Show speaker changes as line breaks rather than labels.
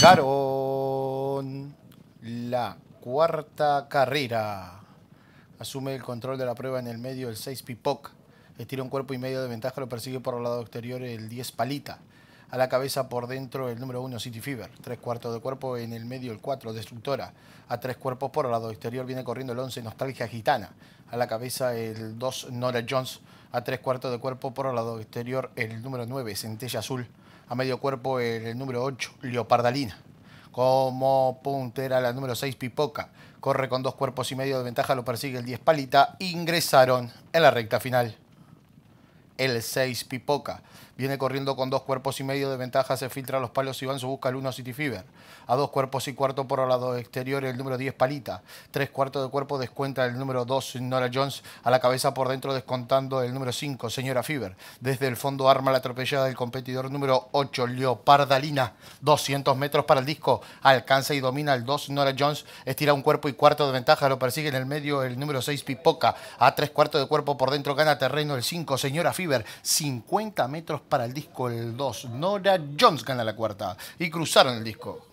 Claro. la cuarta carrera. Asume el control de la prueba en el medio el 6 Pipoc. Estira un cuerpo y medio de ventaja, lo persigue por el lado exterior el 10 Palita. A la cabeza por dentro el número 1 City Fever. Tres cuartos de cuerpo en el medio el 4 Destructora. A tres cuerpos por el lado exterior viene corriendo el 11 Nostalgia Gitana. A la cabeza el 2 Nora Jones. A tres cuartos de cuerpo por el lado exterior el número 9 Centella Azul. A medio cuerpo el, número 8, Leopardalina. Como puntera la número 6, Pipoca. Corre con dos cuerpos y medio de ventaja, lo persigue el 10 Palita. Ingresaron en la recta final el 6 Pipoca. Viene corriendo con dos cuerpos y medio de ventaja, se filtra a los palos van se busca el 1 City Fever. A dos cuerpos y cuarto por el lado exterior el número 10 Palita. Tres cuartos de cuerpo descuenta el número 2 Nora Jones. A la cabeza por dentro descontando el número 5 Señora Fever. Desde el fondo arma la atropellada del competidor número 8 Leopardalina. 200 metros para el disco. Alcanza y domina el 2 Nora Jones. Estira un cuerpo y cuarto de ventaja, lo persigue en el medio el número 6 Pipoca. A tres cuartos de cuerpo por dentro gana terreno el 5 Señora Fever 50 metros para el disco el 2. Nora Jones gana la cuarta y cruzaron el disco.